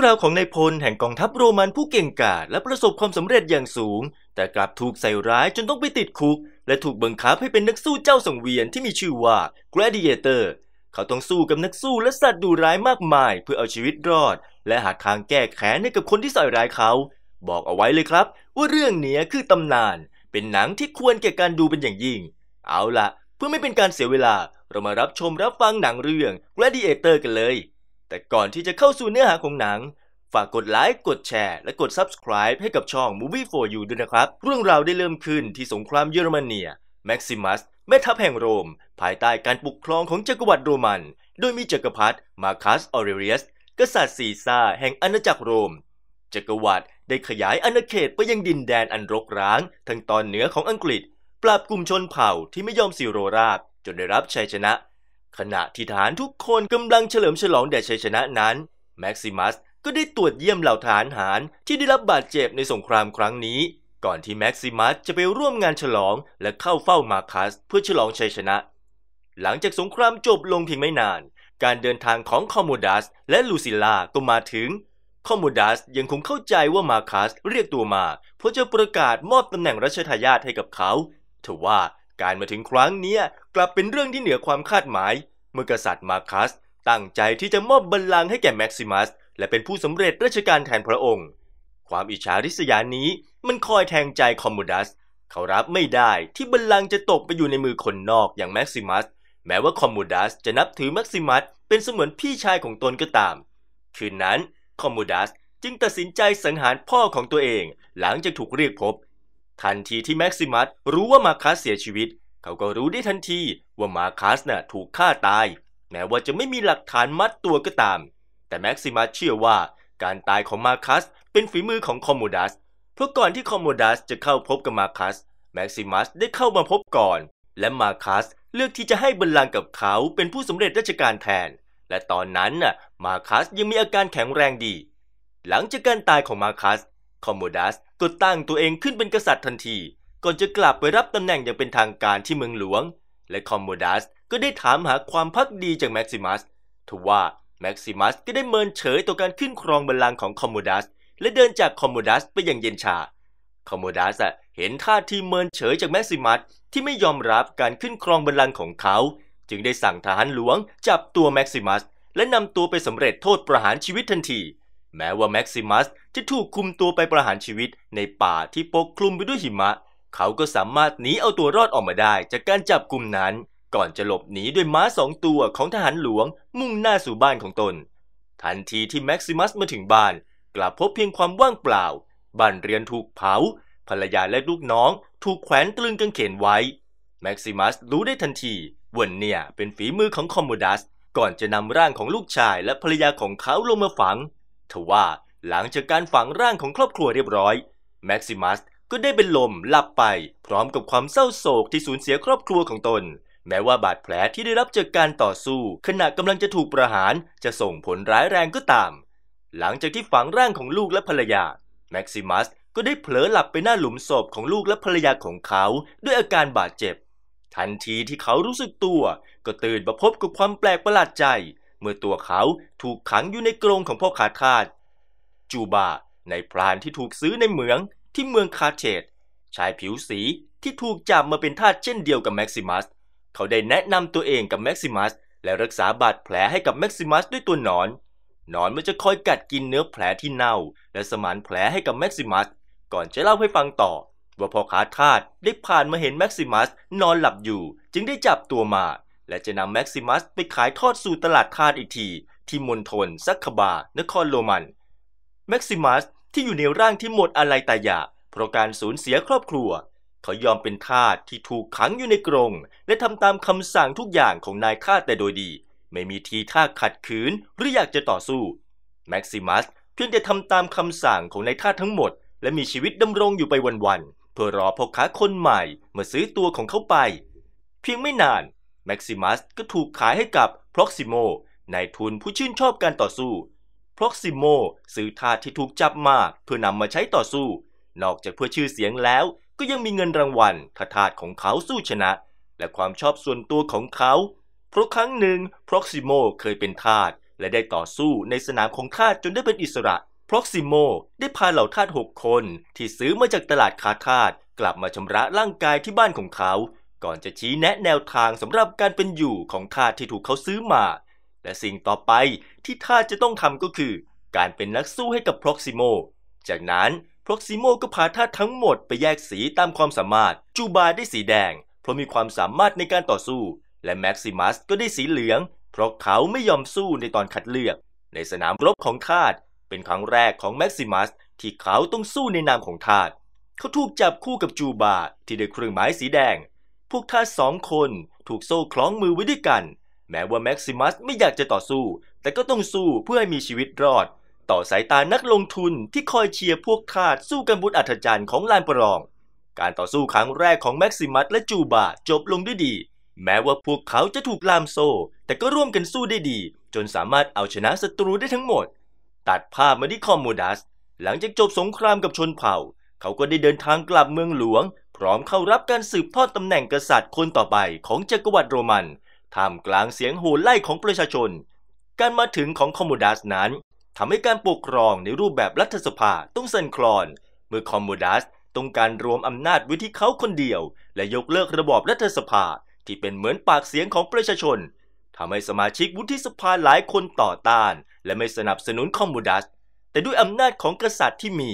รื่องราวของนายพล แห่งกองทัพโรมันผู้เก่งกาจและประสบความสำเร็จอย่างสูง แต่กลับถูกใส่ร้ายจนต้องไปติดคุก และถูกบังคับให้เป็นนักสู้เจ้าสังเวียนที่มีชื่อว่ากรดิเอเตอร์เขาต้องสู้กับนักสู้และสัตว์ดูร้ายมากมายเพื่อเอาชีวิตรอด และหาทางแก้แค้นให้กับคนที่ใส่ร้ายเขา บอกเอาไว้เลยครับ ว่าเรื่องนี้คือตำนาน เป็นหนังที่ควรแก่การดูเป็นอย่างยิ่ง เอาละเพื่อไม่เป็นการเสียเวลา เรามารับชมรับฟังหนังเรื่อง Gladiator กันเลยแต่ก่อนที่จะเข้าสู่เนื้อหาของหนัง ฝากกดไลค์กดแชร์ และกด Subscribe ให้กับช่อง Movie for You ด้วยนะครับเรื่องราวได้เริ่มขึ้นที่สงครามเยอรมนีแม็กซิมัสแม่ทัพแห่งโรม ภายใต้การปกครองของจักรวรรดิโรมัน โดยมีจักรพรรดิมาคัสออเรเลียสกษัตริย์ซีซ่าแห่งอาณาจักรโรม จักรวรรดิได้ขยายอาณาเขตไปยังดินแดนอันรกร้างทางตอนเหนือของอังกฤษ ปราบกลุ่มชนเผ่าที่ไม่ยอมสิโรราบจนได้รับชัยชนะขณะที่ฐานทุกคนกำลังเฉลิมฉลองแด่ชัยชนะนั้นแม็กซิมัสก็ได้ตรวจเยี่ยมเหล่าหารหารที่ได้รับบาดเจ็บในสงครามครั้งนี้ ก่อนที่แม็กซิมัสจะไปร่วมงานฉลองและเข้าเฝ้ามาคัส เพื่อฉลองชัยชนะ หลังจากสงครามจบลงเพียงไม่นาน การเดินทางของคอมโมดัสและลูซิล่าก็มาถึงคอมโมดัสยังคงเข้าใจว่ามาคัสเรียกตัวมา เพราะจะประกาศมอบตำแหน่งรัชทายาทให้กับเขาทว่าการมาถึงครั้งนี้กลับเป็นเรื่องที่เหนือความคาดหมาย เมื่อกษัตริย์มาคัสตั้งใจที่จะมอบบัลลังก์ให้แก่แม็กซิมัสและเป็นผู้สำเร็จราชการแทนพระองค์ ความอิจฉาริษยานี้มันคอยแทงใจคอมมูดัส เขารับไม่ได้ที่บัลลังก์จะตกไปอยู่ในมือคนนอกอย่างแม็กซิมัส แม้ว่าคอมมูดัส จะนับถือแม็กซิมัสเป็นเสมือนพี่ชายของตนก็ตาม คืนนั้นคอมมูดัสจึงตัดสินใจสังหารพ่อของตัวเอง หลังจากถูกเรียกพบทันทีที่แม็กซิมัสรู้ว่ามาคัสเสียชีวิต เขาก็รู้ได้ทันทีว่ามาคัสน่ะถูกฆ่าตาย แม้ว่าจะไม่มีหลักฐานมัดตัวก็ตาม แต่แม็กซิมัสเชื่อว่าการตายของมาคัสเป็นฝีมือของคอมโมดัสเพราะก่อนที่คอมโมดัสจะเข้าพบกับมาคัสแม็กซิมัสได้เข้ามาพบก่อน และมาคัสเลือกที่จะให้บัลลังก์กับเขาเป็นผู้สำเร็จราชการแทน และตอนนั้นน่ะมาคัสยังมีอาการแข็งแรงดี หลังจากการตายของมาคัสคอมโมดัสก็ตั้งตัวเองขึ้นเป็นกษัตริย์ทันที ก่อนจะกลับไปรับตำแหน่งอย่างเป็นทางการที่เมืองหลวง และคอมโมดัสก็ได้ถามหาความพักดีจากแม็กซิมัสทว่าแม็กซิมัสก็ได้เมินเฉยต่อการขึ้นครองบัลลังก์ของคอมโมดัสและเดินจากคอมโมดัสไปอย่างเย็นชาคอมโมดัสเห็นท่าทีเมินเฉยจากแม็กซิมัสที่ไม่ยอมรับการขึ้นครองบัลลังก์ของเขาจึงได้สั่งทหารหลวงจับตัวแม็กซิมัสและนำตัวไปสำเร็จโทษประหารชีวิตทันที แม้ว่าแม็กซิมัสจะถูกคุมตัวไปประหารชีวิตในป่าที่ปกคลุมไปด้วยหิมะ เขาก็สามารถหนีเอาตัวรอดออกมาได้ จากการจับกลุ่มนั้น ก่อนจะหลบหนีด้วยม้าสองตัวของทหารหลวง มุ่งหน้าสู่บ้านของตน ทันทีที่แม็กซิมัสมาถึงบ้าน กลับพบเพียงความว่างเปล่า บ้านเรือนถูกเผาภรรยาและลูกน้อง ถูกแขวนตรึงกางเขนไว้แม็กซิมัส รู้ได้ทันที วันเนี่ยเป็นฝีมือของคอมโมดัส ก่อนจะนำร่างของลูกชายและภรรยาของเขาลงมาฝังทว่าหลังจากการฝังร่างของครอบครัวเรียบร้อยแม็กซิมัสก็ได้เป็นลมหลับไป พร้อมกับความเศร้าโศกที่สูญเสียครอบครัวของตน แม้ว่าบาดแผลที่ได้รับจากการต่อสู้ ขณะกำลังจะถูกประหาร จะส่งผลร้ายแรงก็ตาม หลังจากที่ฝังร่างของลูกและภรรยาแม็กซิมัสก็ได้เผลอหลับไปหน้าหลุมศพของลูกและภรรยาของเขา ด้วยอาการบาดเจ็บ ทันทีที่เขารู้สึกตัว ก็ตื่นมาพบกับความแปลกประหลาดใจ เมื่อตัวเขาถูกขังอยู่ในกรงของพ่อขาทาสจูบาในพรานที่ถูกซื้อในเหมืองที่เมืองคาเทตชายผิวสีที่ถูกจับมาเป็นทาสเช่นเดียวกับแม็กซิมัสเขาได้แนะนำตัวเองกับแม็กซิมัสและรักษาบาดแผลให้กับแม็กซิมัสด้วยตัวหนอน นอนมันจะคอยกัดกินเนื้อแผลที่เน่า และสมานแผลให้กับแม็กซิมัสก่อนจะเล่าให้ฟังต่อ ว่าพอขาทาสได้ผ่านมาเห็นแม็กซิมัสนอนหลับอยู่ จึงได้จับตัวมา และจะนำแม็กซิมัสไปขายทอดสู่ตลาดทาสอีกทีที่มณฑลซักคบา นครโรมันแม็กซิมัสที่อยู่ในร่างที่หมดอะไรตายอยากเพราะการสูญเสียครอบครัว เขายอมเป็นทาสที่ถูกขังอยู่ในกรง และทำตามคำสั่งทุกอย่างของนายทาสแต่โดยดี ไม่มีทีท่าขัดขืนหรืออยากจะต่อสู้แม็กซิมัสเพียงแต่ทำตามคำสั่งของนายทาสทั้งหมด และมีชีวิตดำรงอยู่ไปวัน ๆ เพื่อรอพ่อค้าคนใหม่มาซื้อตัวของเขาไปเพียงไม่นานแม็กซิมัสก็ถูกขายให้กับพร็อกซิโมนายทุนผู้ชื่นชอบการต่อสู้พร็อกซิโมซื้อทาสที่ถูกจับมา เพื่อนำมาใช้ต่อสู้ นอกจากเพื่อชื่อเสียงแล้ว ก็ยังมีเงินรางวัล ถ้าทาสของเขาสู้ชนะ และความชอบส่วนตัวของเขา เพราะครั้งหนึ่งพร็อกซิโมเคยเป็นทาสและได้ต่อสู้ในสนามของทาสจนได้เป็นอิสระพร็อกซิโมได้พาเหล่าทาสหกคน ที่ซื้อมาจากตลาดค้าทาสกลับมาชำระร่างกายที่บ้านของเขา ก่อนจะชี้แนะแนวทางสำหรับการเป็นอยู่ของทาสที่ถูกเขาซื้อมาและสิ่งต่อไปที่ท่าจะต้องทำก็คือ การเป็นนักสู้ให้กับ็อกซิโม จากนั้น็อกซิโมก็พาท่าทั้งหมดไปแยกสีตามความสามารถจูบาได้สีแดง เพราะมีความสามารถในการต่อสู้ และแม็กซิมัสก็ได้สีเหลือง เพราะเขาไม่ยอมสู้ในตอนคัดเลือก ในสนามรบของทาสเป็นครั้งแรกของแม็กซิมัสที่เขาต้องสู้ในนามของทาสเขาถูกจับคู่กับจูบา ที่ได้เครื่องหมายสีแดง พวกทาสสองคนถูกโซ่คล้องมือไว้ด้วยกันแม้ว่าแม็กซิมัสไม่อยากจะต่อสู้ แต่ก็ต้องสู้เพื่อให้มีชีวิตรอด ต่อสายตานักลงทุนที่คอยเชียร์พวกทาสสู้กันบุญอัศจรรย์ของลานปรอง การต่อสู้ครั้งแรกของแม็กซิมัสและจูบาจบลงด้วยดี แม้ว่าพวกเขาจะถูกลามโซแต่ก็ร่วมกันสู้ได้ดีจนสามารถเอาชนะศัตรูได้ทั้งหมด ตัดภาพมาที่คอมโมดัส หลังจากจบสงครามกับชนเผ่า เขาก็ได้เดินทางกลับเมืองหลวงพร้อมเข้ารับการสืบทอดตำแหน่งกษัตริย์คนต่อไปของจักรวรรดิโรมันท่ามกลางเสียงโห่ไล่ของประชาชน การมาถึงของคอมมูดัสนั้นทำให้การปกครองในรูปแบบรัฐสภาต้องสั่นคลอน เมื่อคอมมูดัสต้องการรวมอำนาจไว้ที่เขาคนเดียว และยกเลิกระบอบรัฐสภา ที่เป็นเหมือนปากเสียงของประชาชนทำให้สมาชิกวุฒิสภาหลายคนต่อต้านและไม่สนับสนุนคอมมูดัสแต่ด้วยอำนาจของกษัตริย์ที่มี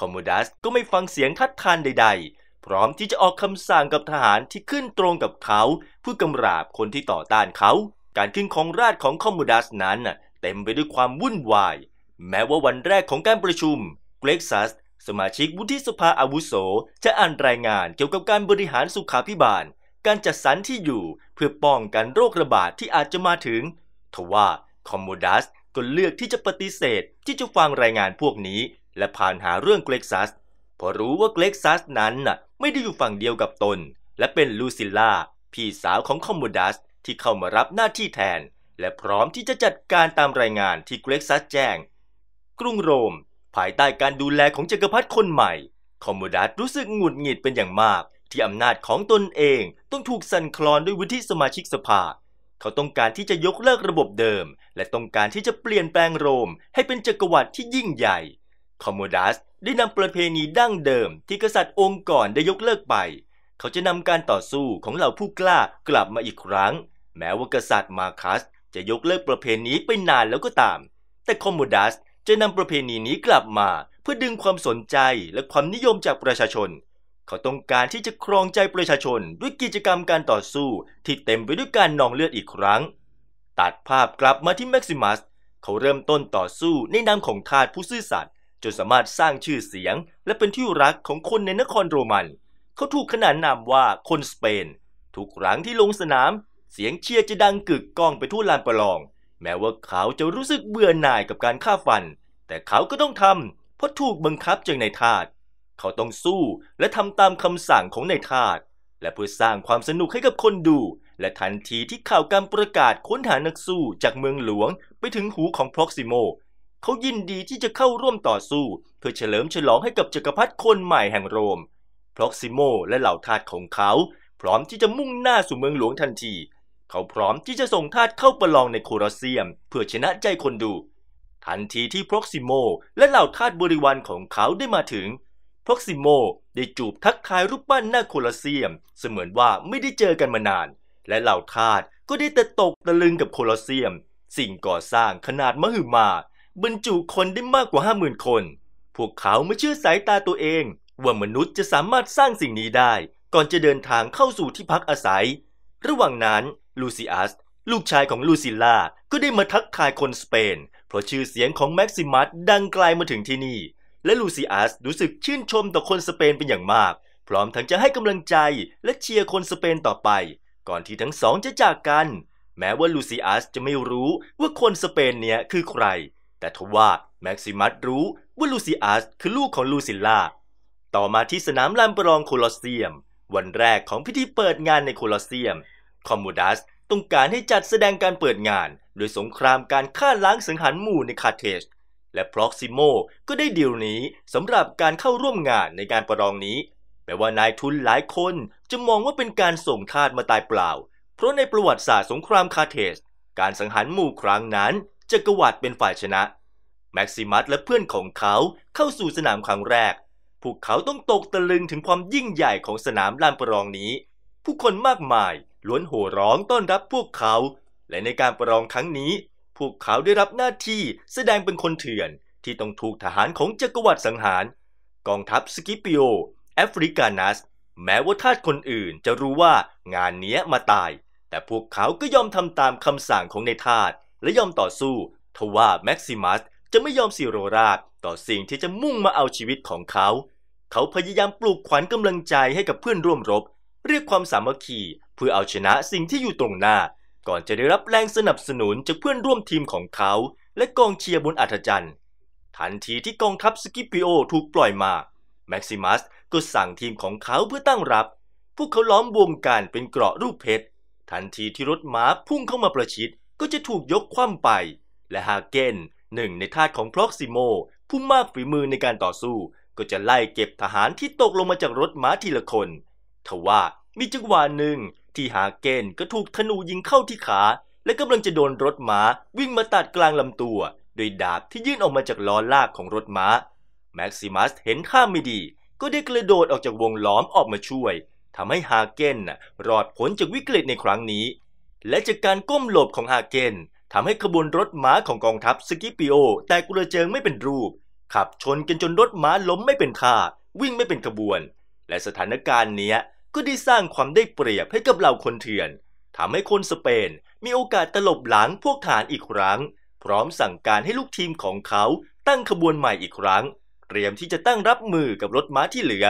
คอมมูดัสก็ไม่ฟังเสียงทัดทานใด ๆพร้อมที่จะออกคำสั่งกับทหารที่ขึ้นตรงกับเขาเพื่อกำราบคนที่ต่อต้านเขา การขึ้นของราชของคอมมูดัสนั้น เต็มไปด้วยความวุ่นวาย แม้ว่าวันแรกของการประชุมเกรกซัสสมาชิกวุฒิสภาอาวุโสจะอ่านรายงานเกี่ยวกับการบริหารสุขาพิบาล การจัดสรรที่อยู่ เพื่อป้องกันโรคระบาดทที่อาจจะมาถึงทว่าคอมมูดัสก็เลือกที่จะปฏิเสธ ที่จะฟังรายงานพวกนี้และผ่านหาเรื่องเกรกซัสเพราะรู้ว่าเกร็กซัสนั้นน่ะไม่ได้อยู่ฝั่งเดียวกับตน และเป็นลูซิลล่าพี่สาวของคอมโมดัส ที่เข้ามารับหน้าที่แทน และพร้อมที่จะจัดการตามรายงานที่เกรกซัสแจ้ง กรุงโรม ภายใต้การดูแลของจักรพรรดิคนใหม่คอมโมดัสรู้สึกหงุดหงิดเป็นอย่างมาก ที่อำนาจของตนเอง ต้องถูกสั่นคลอนด้วยวุฒิสมาชิกสภา เขาต้องการที่จะยกเลิกระบบเดิม และต้องการที่จะเปลี่ยนแปลงโรม ให้เป็นจักรวรรดิที่ยิ่งใหญ่คอมโมดัสได้นำประเพณีดั้งเดิมที่กษัตริย์องค์ก่อนได้ยกเลิกไป เขาจะนำการต่อสู้ของเหล่าผู้กล้ากลับมาอีกครั้ง แม้ว่ากษัตริย์มาคัสจะยกเลิกประเพณีไปนานแล้วก็ตาม แต่คอมมูดัสจะนำประเพณีนี้กลับมาเพื่อดึงความสนใจและความนิยมจากประชาชน เขาต้องการที่จะครองใจประชาชนด้วยกิจกรรมการต่อสู้ ที่เต็มไปด้วยการนองเลือดอีกครั้ง ตัดภาพกลับมาที่แม็กซิมัสเขาเริ่มต้นต่อสู้ในนามของทาสผู้ซื่อสัตย์จนสามารถสร้างชื่อเสียงและเป็นที่รักของคนในนครโรมัน เขาถูกขนานนามว่าคนสเปน ทุกครั้งที่ลงสนาม เสียงเชียร์จะดังกึกก้องไปทั่วลานประลอง แม้ว่าเขาจะรู้สึกเบื่อหน่ายกับการฆ่าฟัน แต่เขาก็ต้องทำเพราะถูกบังคับจากนายทาส เขาต้องสู้และทำตามคำสั่งของนายทาส และเพื่อสร้างความสนุกให้กับคนดู และทันทีที่ข่าวการประกาศค้นหานักสู้จากเมืองหลวง ไปถึงหูของพ็อกซิโมเขายินดีที่จะเข้าร่วมต่อสู้ เพื่อเฉลิมฉลองให้กับจกักรพรรดิคนใหม่แห่งโรมพร็อกซิโมและเหล่าทาสของเขาพร้อมที่จะมุ่งหน้าสู่เมืองหลวงทันที เขาพร้อมที่จะส่งทาสเข้าประลองในโคลอเซียม เพื่อชนะใจคนดู ทันทีที่พร็อกซิโมและเหล่าทาสบริวารของเขาได้มาถึงพร็อกซิโมได้จูบทักทายรูปปั้นหน้าโคลอเซียม เสมือนว่าไม่ได้เจอกันมานาน และเหล่าทาสก็ได้แต่ตกตะลึงกับโคลอเซียม สิ่งก่อสร้างขนาดมหึมาบรรจุคนได้มากกว่าห้าหมื่นคน พวกเขาไม่เชื่อสายตาตัวเอง ว่ามนุษย์จะสามารถสร้างสิ่งนี้ได้ ก่อนจะเดินทางเข้าสู่ที่พักอาศัย ระหว่างนั้น ลูซิอัสลูกชายของลูซิล่า ก็ได้มาทักทายคนสเปน เพราะชื่อเสียงของแม็กซิมัสดังไกลมาถึงที่นี่ และลูซิอัสรู้สึกชื่นชมต่อคนสเปนเป็นอย่างมาก พร้อมทั้งจะให้กำลังใจและเชียร์คนสเปนต่อไป ก่อนที่ทั้งสองจะจากกัน แม้ว่าลูซิอัสจะไม่รู้ว่าคนสเปนเนี่ยคือใครแต่ทว่าแม็กซิมัสรู้ว่าลูซิอัสคือลูกของลูซิลล่าต่อมาที่สนามลานประลองโคลอสเซียม วันแรกของพิธีเปิดงานในโคลอสเซียมคอมมูดัสต้องการให้จัดแสดงการเปิดงานโดยสงครามการฆ่าล้างสังหารหมู่ในคาเทชและพล็อกซิโมก็ได้ดีลนี้สำหรับการเข้าร่วมงานในการประลองนี้แม้ว่านายทุนหลายคน จะมองว่าเป็นการส่งทาสมาตายเปล่า เพราะในประวัติศาสตร์สงครามคาเทชการสังหารหมู่ครั้งนั้นจักรวรรดิเป็นฝ่ายชนะ แม็กซิมัสและเพื่อนของเขาเข้าสู่สนามครั้งแรกพวกเขาต้องตกตะลึงถึงความยิ่งใหญ่ของสนามลานประลองนี้ ผู้คนมากมายล้วนโห่ร้องต้อนรับพวกเขา และในการประลองครั้งนี้พวกเขาได้รับหน้าที่แสดงเป็นคนเถื่อน ที่ต้องถูกทหารของจักรวรรดิสังหาร กองทัพสกิปิโอแอฟริกานัสแม้ว่าทาสคนอื่นจะรู้ว่างานนี้มาตาย แต่พวกเขาก็ยอมทำตามคำสั่งของในทาสและยอมต่อสู้ ทว่าแม็กซิมัสจะไม่ยอมสิโรราชต่อสิ่งที่จะมุ่งมาเอาชีวิตของเขา เขาพยายามปลูกขวัญกำลังใจให้กับเพื่อนร่วมรบ เรียกความสามัคคีเพื่อเอาชนะสิ่งที่อยู่ตรงหน้า ก่อนจะได้รับแรงสนับสนุนจากเพื่อนร่วมทีมของเขา และกองเชียร์บนอัธจันทร์ทันทีที่กองทัพสกิปิโอถูกปล่อยมาแม็กซิมัสก็สั่งทีมของเขาเพื่อตั้งรับ พวกเขาล้อมวงการเป็นเกราะรูปเพชรทันทีที่รถม้าพุ่งเข้ามาประชิดก็จะถูกยกคว่ำไป และฮาเกนหนึ่งในทาสของพร็อกซิโมผู้มากฝีมือในการต่อสู้ ก็จะไล่เก็บทหารที่ตกลงมาจากรถม้าทีละคน ทว่า มีจังหวะหนึ่ง ที่ฮาเกนก็ถูกธนูยิงเข้าที่ขา และกำลังจะโดนรถม้าวิ่งมาตัดกลางลำตัว โดยดาบที่ยื่นออกมาจากล้อลากของรถม้าแม็กซิมัสเห็นท่าไม่ดี ก็ได้กระโดดออกจากวงล้อมออกมาช่วยทำให้ฮาเกนรอดพ้นจากวิกฤตในครั้งนี้และจากการก้มหลบของฮาเกนทำให้ขบวนรถม้าของกองทัพสกิปิโอ แตกกระเจิงไม่เป็นรูป ขับชนกันจนรถม้าล้มไม่เป็นท่า วิ่งไม่เป็นขบวน และสถานการณ์นี้ก็ได้สร้างความได้เปรียบให้กับเหล่าคนเถื่อนทำให้คนสเปนมีโอกาสตลบหลังพวกฐานอีกครั้ง พร้อมสั่งการให้ลูกทีมของเขาตั้งขบวนใหม่อีกครั้ง เตรียมที่จะตั้งรับมือกับรถม้าที่เหลือ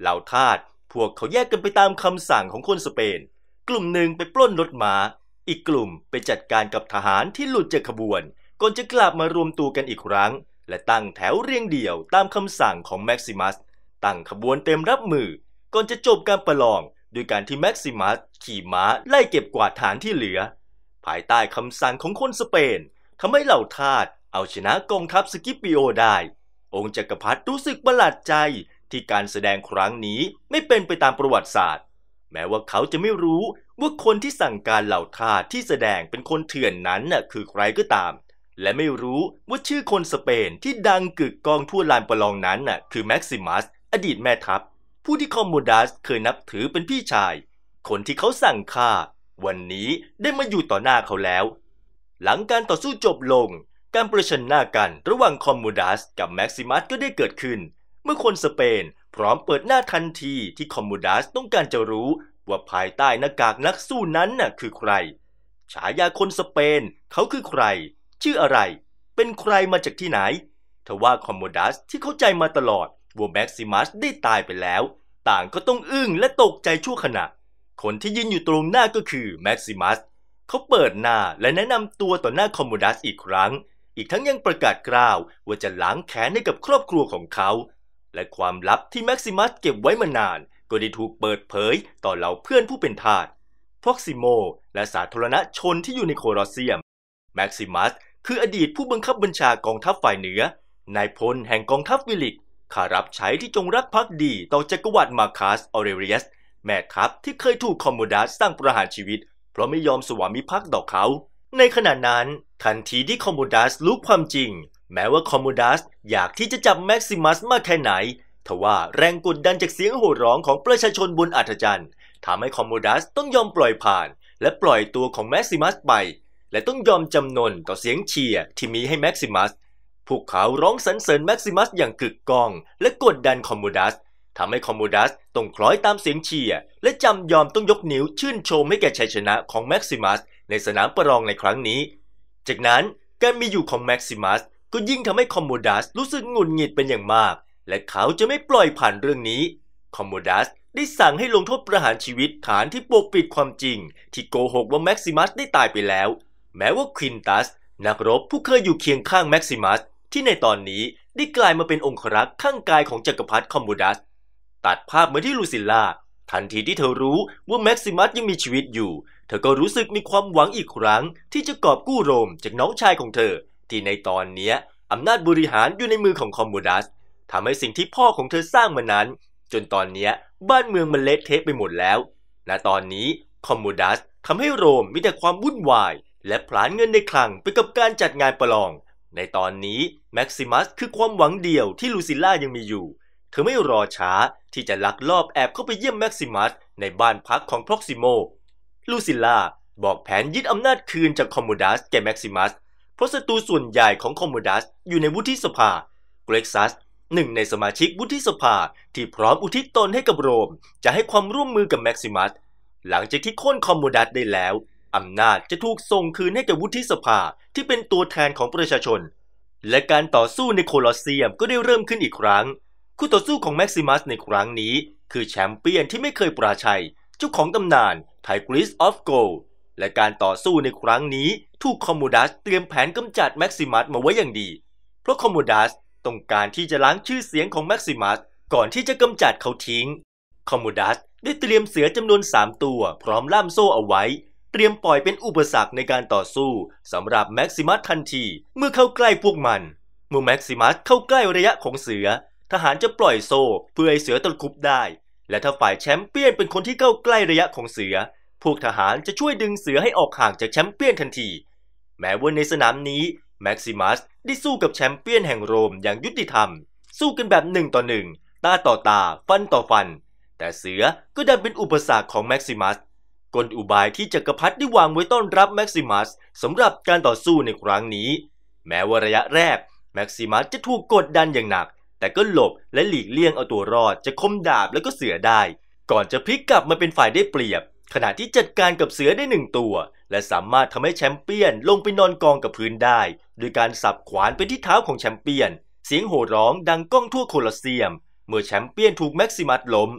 เหล่าทาสพวกเขาแยกกันไปตามคำสั่งของคนสเปนกลุ่มหนึ่งไปปล้นรถมาอีกกลุ่มไปจัดการกับทหารที่หลุดจากขบวนก่อนจะกลับมารวมตัวกันอีกครั้ง และตั้งแถวเรียงเดี่ยวตามคำสั่งของแม็กซิมัส ตั้งขบวนเต็มรับมือ ก่อนจะจบการประลองด้วยการที่แม็กซิมัสขี่ม้าไล่เก็บกวาดฐานที่เหลือ ภายใต้คำสั่งของคนสเปน ทำให้เหล่าทาสเอาชนะกองทัพสกิปิโอได้ องค์จักรพรรดิรู้สึกประหลาดใจ ที่การแสดงครั้งนี้ไม่เป็นไปตามประวัติศาสตร์แม้ว่าเขาจะไม่รู้ว่าคนที่สั่งการเหล่าทาสที่แสดงเป็นคนเถื่อนนั้นน่ะคือใครก็ตาม และไม่รู้ว่าชื่อคนสเปนที่ดังกึกกองทั่วลานประลองนั้นน่ะคือแม็กซิมัสอดีตแม่ทัพผู้ที่คอมโมดัสเคยนับถือเป็นพี่ชาย คนที่เขาสั่งฆ่า วันนี้ได้มาอยู่ต่อหน้าเขาแล้ว หลังการต่อสู้จบลง การประชันหน้ากันระหว่างคอมโมดัสกับแม็กซิมัสก็ได้เกิดขึ้น เมื่อคนสเปนพร้อมเปิดหน้าทันทีที่คอมมูดัสต้องการจะรู้ว่าภายใต้หน้ากากนักสู้นั้นน่ะคือใครฉายาคนสเปน เขาคือใคร ชื่ออะไร เป็นใครมาจากที่ไหนทว่าคอมมูดัสที่เข้าใจมาตลอดว่าแม็กซิมัสได้ตายไปแล้ว ต่างก็ต้องอึ้งและตกใจชั่วขณะคนที่ยืนอยู่ตรงหน้าก็คือแม็กซิมัสเขาเปิดหน้าและแนะนำตัวต่อหน้าคอมมูดัสอีกครั้ง อีกทั้งยังประกาศกล่าวว่าจะล้างแค้นให้กับครอบครัวของเขาและความลับที่แม็กซิมัสเก็บไว้มานานก็ได้ถูกเปิดเผยต่อเหล่าเพื่อนผู้เป็นทาสพ็อกซิโมและสาธารณชนที่อยู่ในโคลอเซียมแม็กซิมัสคืออดีตผู้บังคับบัญชากองทัพฝ่ายเหนือนายพลแห่งกองทัพวิลิกขารับใช้ที่จงรักภักดีต่อจักรวรรดิมาคัสออเรเรียสแม่ทัพที่เคยถูกคอมโมดัสสร้างประหารชีวิต เพราะไม่ยอมสวามิภักดิ์ต่อเขา ในขณะนั้นทันทีที่คอมโมดัสรู้ความจริงแม้ว่าคอมมูดัสอยากที่จะจับแม็กซิมัสมากแค่ไหนทว่าแรงกดดันจากเสียงโห่ร้องของประชาชนบนอัฐจันทร์ทำให้คอมมูดัสต้องยอมปล่อยผ่าน และปล่อยตัวของแม็กซิมัสไป และต้องยอมจำนนต่อเสียงเชียร์ที่มีให้แม็กซิมัสพวกเขาร้องสรรเสริญแม็กซิมัสอย่างกึกก้องและกดดันคอมมูดัสทำให้คอมมูดัสต้องคล้อยตามเสียงเชียร์และจำยอมต้องยกนิ้วชื่นชมให้แก่ชัยชนะของแม็กซิมัสในสนามประลองในครั้งนี้ จากนั้นการมีอยู่ของแม็กซิมัสก็ยิ่งทำให้คอมโมดัสรู้สึกหงุดหงิดเป็นอย่างมาก และเขาจะไม่ปล่อยผ่านเรื่องนี้ คอมโมดัสได้สั่งให้ลงโทษประหารชีวิต ฐานที่ปกปิดความจริง ที่โกหกว่าแม็กซิมัสได้ตายไปแล้ว แม้ว่าควินตัสนักรบผู้เคยอยู่เคียงข้างแม็กซิมัสที่ในตอนนี้ได้กลายมาเป็นองครักษ์ ข้างกายของจักรพรรดิคอมโมดัส ตัดภาพมาที่ลูซิลล่าทันทีที่เธอรู้ว่าแม็กซิมัสยังมีชีวิตอยู่ เธอก็รู้สึกมีความหวังอีกครั้ง ที่จะกอบกู้โรม จากน้องชายของเธอที่ในตอนนี้อำนาจบริหารอยู่ในมือของคอมมูดัสทำให้สิ่งที่พ่อของเธอสร้างมานั้น จนตอนนี้บ้านเมืองมันเละเทะไปหมดแล้ว และตอนนี้คอมมูดัสทำให้โรมมีแต่ความวุ่นวาย และผลาญเงินในคลังไปกับการจัดงานประลอง ในตอนนี้แม็กซิมัสคือความหวังเดียวที่ลูซิล่ายังมีอยู่ เธอไม่รอช้าที่จะลักลอบแอบเข้าไปเยี่ยมแม็กซิมัสในบ้านพักของพ็อกซิโมลูซิล่าบอกแผนยึดอำนาจคืนจากคอมมูดัสแก่แม็กซิมัสราะศัตรูส่วนใหญ่ของคอมมูดัสอยู่ในวุฒิสภาเกรกซัสหนึ่งในสมาชิกวุฒิสภาที่พร้อมอุทิศตนให้กับโรม จะให้ความร่วมมือกับแม็กซิมัสหลังจากที่โค่นคอมมูดัสได้แล้ว อำนาจจะถูกส่งคืนให้กับวุฒิสภาที่เป็นตัวแทนของประชาชน และการต่อสู้ในโคลอสเซียมก็ได้เริ่มขึ้นอีกครั้ง คู่ต่อสู้ของแม็กซิมัสในครั้งนี้ คือแชมเปี้ยนที่ไม่เคยปราชัยเจ้าของตำนานไทกริสออฟโกลและการต่อสู้ในครั้งนี้ถูกคอมมูดัสเตรียมแผนกำจัดแม็กซิมัสมาไว้อย่างดี เพราะคอมมูดัสต้องการที่จะล้างชื่อเสียงของแม็กซิมัสก่อนที่จะกำจัดเขาทิ้งคอมมูดัสได้เตรียมเสือจำนวน 3 ตัว พร้อมล่ามโซ่เอาไว้ เตรียมปล่อยเป็นอุปสรรคในการต่อสู้สำหรับแม็กซิมัสทันทีเมื่อเข้าใกล้พวกมันเมื่อแม็กซิมัสเข้าใกล้ระยะของเสือทหารจะปล่อยโซ่ เพื่อให้เสือตะคุบได้ และถ้าฝ่ายแชมป์เปี้ยนเป็นคนที่เข้าใกล้ระยะของเสือพวกทหารจะช่วยดึงเสือให้ออกห่างจากแชมเปี้ยนทันที แม้ว่าในสนามนี้แม็กซิมัสได้สู้กับแชมเปี้ยนแห่งโรมอย่างยุติธรรม สู้กันแบบหนึ่งต่อหนึ่งตาต่อตา ฟันต่อฟัน แต่เสือก็ดันเป็นอุปสรรคของแม็กซิมัสกลอุบายที่จักรพรรดิได้วางไว้ต้อนรับแม็กซิมัสสำหรับการต่อสู้ในครั้งนี้ แม้ว่าระยะแรกแม็กซิมัสจะถูกกดดันอย่างหนัก แต่ก็หลบและหลีกเลี่ยงเอาตัวรอดจะคมดาบและก็เสือได้ ก่อนจะพลิกกลับมาเป็นฝ่ายได้เปรียบขณะที่จัดการกับเสือได้หนึ่งตัว และสามารถทำให้แชมเปี้ยน ลงไปนอนกองกับพื้นได้ โดยการสับขวานไปที่เท้าของแชมเปี้ยน เสียงโห่ร้องดังก้องทั่วโคลอสเซียม เมื่อแชมเปี้ยนถูกแม็กซิมัสล้ม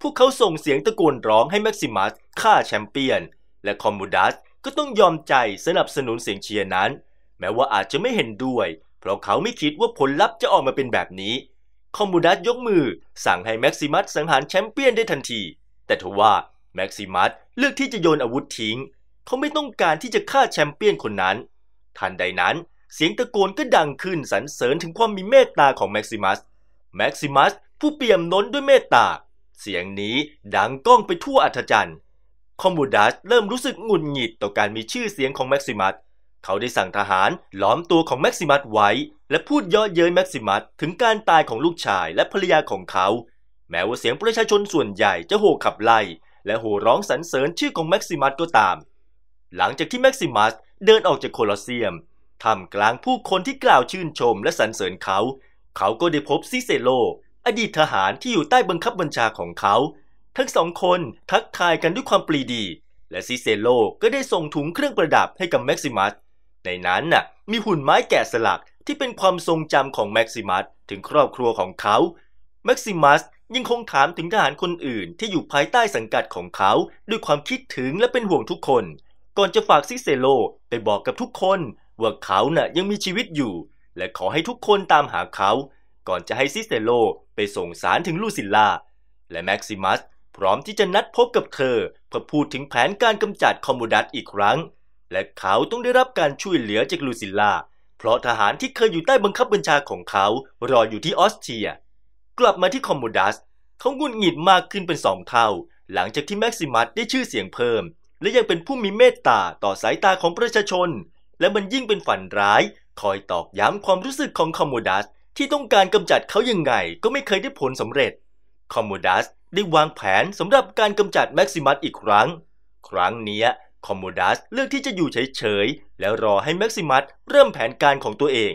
พวกเขาส่งเสียงตะโกนร้องให้แม็กซิมัสฆ่าแชมเปี้ยนและคอมมูดัส ก็ต้องยอมใจสนับสนุนเสียงเชียร์นั้น แม้ว่าอาจจะไม่เห็นด้วย เพราะเขาไม่คิดว่าผลลัพธ์จะออกมาเป็นแบบนี้คอมมูดัสยกมือสั่งให้แม็กซิมัสสังหารแชมเปี้ยนได้ทันที แต่ทว่าแม็กซิมัสเลือกที่จะโยนอาวุธทิ้ง เขาไม่ต้องการที่จะฆ่าแชมเปี้ยนคนนั้น ทันใดนั้นเสียงตะโกนก็ดังขึ้นสรรเสริญถึงความมีเมตตาของแม็กซิมัสแม็กซิมัสผู้เปี่ยมน้นด้วยเมตตา เสียงนี้ดังก้องไปทั่วอัธจันทร์คอมบูดัส เริ่มรู้สึกหงุดหงิดต่อการมีชื่อเสียงของแม็กซิมัส เขาได้สั่งทหารล้อมตัวของแม็กซิมัสไว้และพูดย่อเย้ยแม็กซิมัส ถึง การตายของลูกชายและภรรยาของเขา แม้ว่าเสียงประชาชนส่วนใหญ่จะโห่ขับไล่และโห่ร้องสรรเสริญชื่อของแม็กซิมัสก็ตาม หลังจากที่แม็กซิมัสเดินออกจากโคลอเซียมทำกลางผู้คนที่กล่าวชื่นชมและสรรเสริญเขา เขาก็ได้พบซิเซโลอดีตทหารที่อยู่ใต้บังคับบัญชาของเขา ทั้งสองคนทักทายกันด้วยความปรีดี และซิเซโลก็ได้ส่งถุงเครื่องประดับให้กับแม็กซิมัสในนั้นน่ะมีหุ่นไม้แกะสลักที่เป็นความทรงจำของแม็กซิมัสถึงครอบครัวของเขาแม็กซิมัสยังคงถามถึงทหารคนอื่น ที่อยู่ภายใต้สังกัดของเขา ด้วยความคิดถึงและเป็นห่วงทุกคน ก่อนจะฝากซิเซโลไปบอกกับทุกคน ว่าเขานะ่ะยังมีชีวิตอยู่ และขอให้ทุกคนตามหาเขา ก่อนจะให้ซิเซโลไปส่งสารถึงลูซิลลาและแม็กซิมัส พร้อมที่จะนัดพบกับเธอ เพื่อพูดถึงแผนการกำจัดคอมมูดัสอีกครั้ง และเขาต้องได้รับการช่วยเหลือจากลูซิลลาเพราะทหารที่เคยอยู่ใต้บังคับบัญชาของเขา รออยู่ที่ออสเตรียกลับมาที่คอมมูดัส เขางุนหงิดมากขึ้นเป็นสองเท่า หลังจากที่แม็กซิมัสได้ชื่อเสียงเพิ่ม และยังเป็นผู้มีเมตตาต่อสายตาของประชาชน และมันยิ่งเป็นฝันร้าย คอยตอกย้ำความรู้สึกของคอมมูดัสที่ต้องการกำจัดเขายังไงก็ไม่เคยได้ผลสำเร็จ คอมมูดัสได้วางแผนสำหรับการกำจัดแม็กซิมัสอีกครั้ง ครั้งนี้คอมมูดัสเลือกที่จะอยู่เฉยๆแล้วรอให้แม็กซิมัสเริ่มแผนการของตัวเอง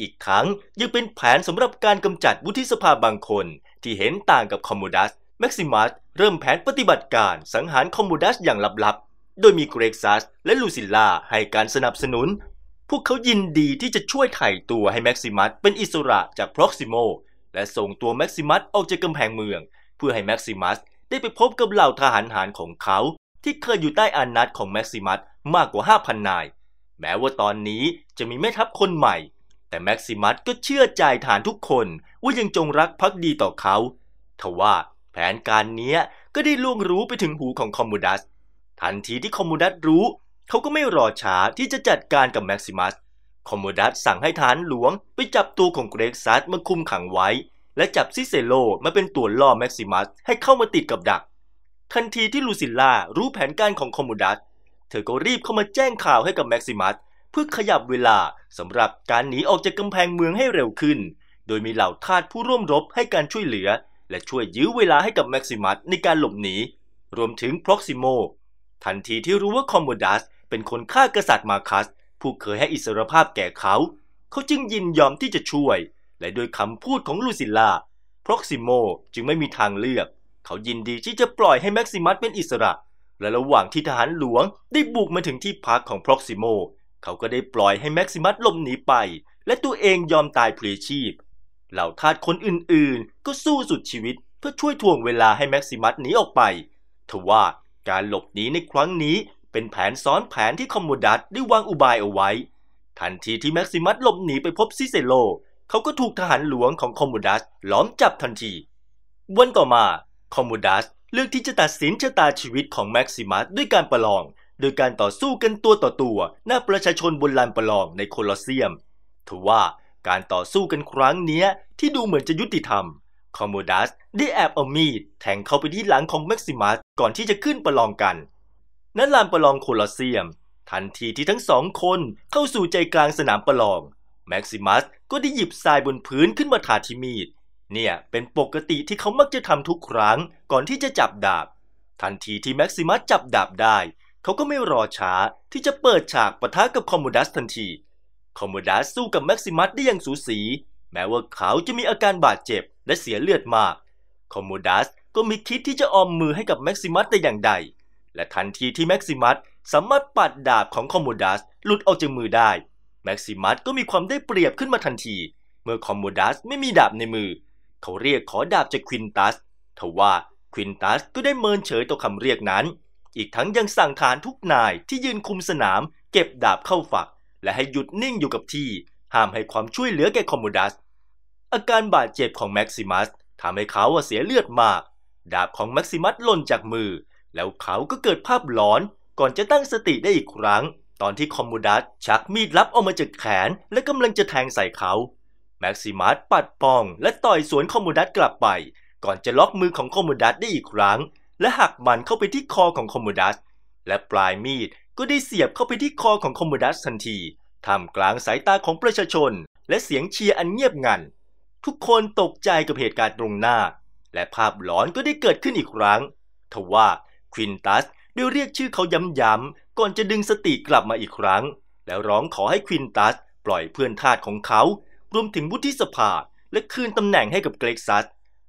อีกทั้งยังเป็นแผนสำหรับการกำจัดวุฒิสภาบางคน ที่เห็นต่างกับคอมมูดัสแม็กซิมัสเริ่มแผนปฏิบัติการสังหารคอมมูดัสอย่างลับๆ โดยมีเกรกซัสและลูซิลล่าให้การสนับสนุน พวกเขายินดีที่จะช่วยไถ่ตัวให้แม็กซิมัสเป็นอิสระจากพ็อกซิโมและส่งตัวแม็กซิมัสออกจากกำแพงเมือง เพื่อให้แม็กซิมัสได้ไปพบกับเหล่าทหารหารของเขา ที่เคยอยู่ใต้อานัตของแม็กซิมัสมากกว่า 5,000 นายแม้ว่าตอนนี้จะมีแม่ทัพคนใหม่แต่แม็กซิมัสก็เชื่อใจฐานทุกคนว่ายังจงรักภักดีต่อเขา ทว่าแผนการนี้ก็ได้ล่วงรู้ไปถึงหูของคอมมูดัส ทันทีที่คอมมูดัสรู้ เขาก็ไม่รอช้าที่จะจัดการกับแม็กซิมัสคอมมูดัสสั่งให้ฐานหลวง ไปจับตัวของเกรกซัสมาคุมขังไว้ และจับซิเซโลมาเป็นตัวล่อแม็กซิมัสให้เข้ามาติดกับดัก ทันทีที่ลูซิลล่ารู้แผนการของคอมมูดัสเธอก็รีบเข้ามาแจ้งข่าวให้กับแม็กซิมัสเพื่อขยับเวลาสำหรับการหนีออกจากกำแพงเมืองให้เร็วขึ้น โดยมีเหล่าทาสผู้ร่วมรบให้การช่วยเหลือ และช่วยยื้อเวลาให้กับแม็กซิมัสในการหลบหนี รวมถึงพ็อกซิโมทันทีที่รู้ว่าคอมโบดัสเป็นคนฆ่ากษัตริย์มาคัส ผู้เคยให้อิสรภาพแก่เขา เขาจึงยินยอมที่จะช่วย และโดยคำพูดของลูซิลลาพ็อกซิโมจึงไม่มีทางเลือกเขายินดีที่จะปล่อยให้แม็กซิมัสเป็นอิสระและระหว่างที่ทหารหลวง ได้บุกมาถึงที่พักของพ็อกซิโมเขาก็ได้ปล่อยให้แม็กซิมัสหลบหนีไป และตัวเองยอมตายเพลีชีพ เหล่าทาสคนอื่นๆ ก็สู้สุดชีวิต เพื่อช่วยทวงเวลาให้แม็กซิมัสหนีออกไปทว่าการหลบหนีในครั้งนี้เป็นแผนซ้อนแผนที่คอมโมดัสได้วางอุบายเอาไว้ ทันทีที่แม็กซิมัสหลบหนีไปพบซิเซโลเขาก็ถูกทหารหลวงของคอมโมดัสล้อมจับทันที วันต่อมาคอมโมดัสเลือกที่จะตัดสินชะตาชีวิตของแม็กซิมัสด้วยการประลองโดยการต่อสู้กันตัวต่อ ตัวหน้าประชาชนบนลานประลองในโคลอสเซียม ทว่าการต่อสู้กันครั้งเนี้ยที่ดูเหมือนจะยุติธรรมคอมโมดัสได้แอบเอามีดแทงเข้าไปที่หลังของแม็กซิมัสก่อนที่จะขึ้นประลองกัน ณ ลานประลองโคลอสเซียม ทันทีที่ทั้งสองคนเข้าสู่ใจกลางสนามประลองแม็กซิมัสก็ได้หยิบทรายบนพื้นขึ้นมาทาที่มีด เนี่ยเป็นปกติที่เขามักจะทำทุกครั้ง ก่อนที่จะจับดาบ ทันทีที่แม็กซิมัสจับดาบได้เขาก็ไม่รอช้าที่จะเปิดฉากปะทะกับคอมมูดัสทันที คอมมูดัสสู้กับแม็กซิมัสได้อย่างสูสีแม้ว่าเขาจะมีอาการบาดเจ็บ และเสียเลือดมาก คอมมูดัสก็มีคิดที่จะออมมือให้กับแม็กซิมัสแต่อย่างใด และทันทีที่แม็กซิมัสสามารถปัดดาบของคอมมูดัสหลุดออกจากมือได้ แม็กซิมัสก็มีความได้เปรียบขึ้นมาทันที เมื่อคอมมูดัสไม่มีดาบในมือ เขาเรียกขอดาบจากควินตัสทว่าควินตัสก็ได้เมินเฉยต่อคำเรียกนั้นอีกทั้งยังสั่งฐานทุกนายที่ยืนคุมสนามเก็บดาบเข้าฝัก และให้หยุดนิ่งอยู่กับที่ห้ามให้ความช่วยเหลือแก่คอมมูดัสอาการบาดเจ็บของแม็กซิมัสทำให้เขาเสียเลือดมาก ดาบของแม็กซิมัสหล่นจากมือ แล้วเขาก็เกิดภาพหลอนก่อนจะตั้งสติได้อีกครั้ง ตอนที่คอมมูดัสชักมีดลับออกมาจากแขนและกำลังจะแทงใส่เขาแม็กซิมัสปัดป้องและต่อยสวนคอมมูดัสกลับไป ก่อนจะล็อกมือของคอมมูดัสได้อีกครั้งและหักมันเข้าไปที่คอของคอมมูดัสและปลายมีดก็ได้เสียบเข้าไปที่คอของคอมมูดัสทันทีท่ามกลางสายตาของประชาชน และเสียงเชียร์อันเงียบงันทุกคนตกใจกับเหตุการณ์ตรงหน้า และภาพหลอนก็ได้เกิดขึ้นอีกครั้งทว่าควินตัสได้เรียกชื่อเขาย้ำๆ ก่อนจะดึงสติกลับมาอีกครั้ง แล้วร้องขอให้ควินตัสปล่อยเพื่อนทาสของเขา รวมถึงวุฒิสภา และคืนตำแหน่งให้กับเกรกซัส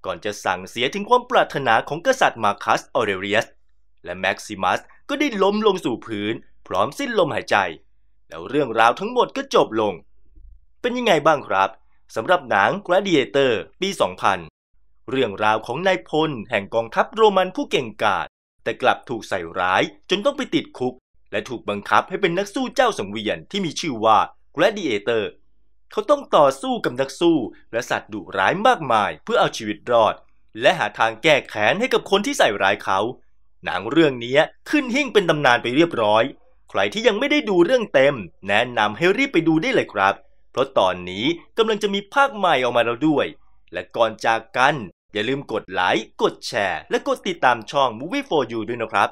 ก่อนจะสั่งเสียถึงความปรารถนาของกษัตริย์มาคัสออเรเลียสและแม็กซิมัสก็ได้ล้มลงสู่พื้น พร้อมสิ้นลมหายใจ แล้วเรื่องราวทั้งหมดก็จบลง เป็นยังไงบ้างครับสำหรับหนัง Gladiator ปี 2000 เรื่องราวของนายพลแห่งกองทัพโรมันผู้เก่งกาจแต่กลับถูกใส่ร้ายจนต้องไปติดคุก และถูกบังคับให้เป็นนักสู้เจ้าสังเวียนที่มีชื่อว่า Gladiator เขาต้องต่อสู้กับนักสู้และสัตว์ดุร้ายมากมายเพื่อเอาชีวิตรอด และหาทางแก้แค้นให้กับคนที่ใส่ร้ายเขา หนังเรื่องนี้ขึ้นหิ่งเป็นตำนานไปเรียบร้อย ใครที่ยังไม่ได้ดูเรื่องเต็มแนะนำให้รีบไปดูได้เลยครับ เพราะตอนนี้กำลังจะมีภาคใหม่ออกมาแล้วด้วย และก่อนจากกันอย่าลืมกดไลค์กดแชร์ และกดติดตามช่อง Movie for You ด้วยนะครับ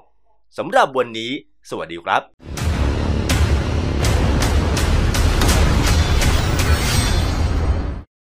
สำหรับวันนี้ สวัสดีครับ